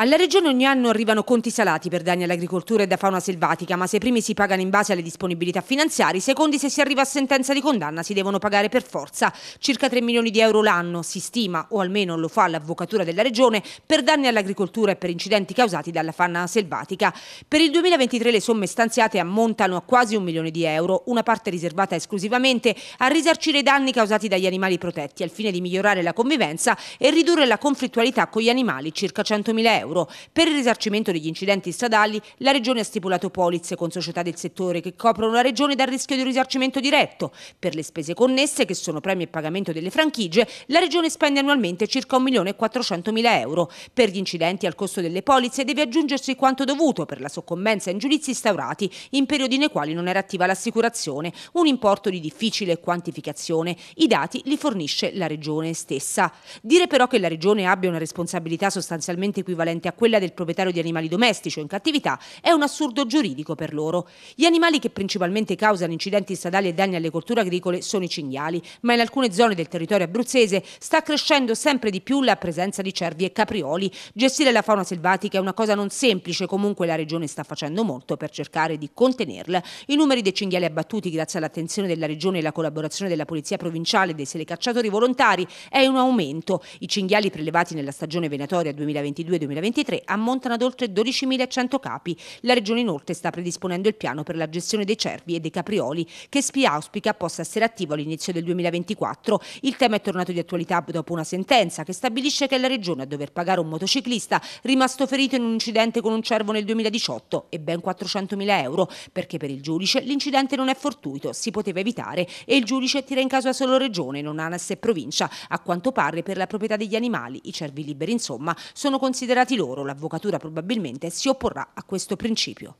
Alla regione ogni anno arrivano conti salati per danni all'agricoltura e da fauna selvatica, ma se i primi si pagano in base alle disponibilità finanziarie, i secondi se si arriva a sentenza di condanna si devono pagare per forza. Circa 3 milioni di euro l'anno si stima, o almeno lo fa l'avvocatura della regione, per danni all'agricoltura e per incidenti causati dalla fauna selvatica. Per il 2023 le somme stanziate ammontano a quasi un milione di euro, una parte riservata esclusivamente a risarcire i danni causati dagli animali protetti al fine di migliorare la convivenza e ridurre la conflittualità con gli animali, circa 100.000 euro euro. Per il risarcimento degli incidenti stradali la Regione ha stipulato polizze con società del settore che coprono la Regione dal rischio di un risarcimento diretto. Per le spese connesse, che sono premi e pagamento delle franchigie, la Regione spende annualmente circa 1.400.000 euro. Per gli incidenti al costo delle polizze deve aggiungersi quanto dovuto per la soccombenza in giudizi instaurati in periodi nei quali non era attiva l'assicurazione, un importo di difficile quantificazione. I dati li fornisce la Regione stessa. Dire però che la Regione abbia una responsabilità sostanzialmente equivalente equivalente a quella del proprietario di animali domestici o in cattività è un assurdo giuridico per loro. Gli animali che principalmente causano incidenti stradali e danni alle colture agricole sono i cinghiali, ma in alcune zone del territorio abruzzese sta crescendo sempre di più la presenza di cervi e caprioli. Gestire la fauna selvatica è una cosa non semplice, comunque la regione sta facendo molto per cercare di contenerla. I numeri dei cinghiali abbattuti grazie all'attenzione della regione e la collaborazione della polizia provinciale e dei selecacciatori volontari è in aumento. I cinghiali prelevati nella stagione venatoria 2022-2023 2023 ammontano ad oltre 12.100 capi. La Regione inoltre sta predisponendo il piano per la gestione dei cervi e dei caprioli che SPI auspica possa essere attivo all'inizio del 2024. Il tema è tornato di attualità dopo una sentenza che stabilisce che la Regione a dover pagare un motociclista rimasto ferito in un incidente con un cervo nel 2018 e ben 400.000 euro perché per il giudice l'incidente non è fortuito, si poteva evitare e il giudice tira in caso a solo Regione, non ANAS e provincia. A quanto pare per la proprietà degli animali, i cervi liberi insomma, sono considerati loro, l'avvocatura probabilmente, si opporrà a questo principio.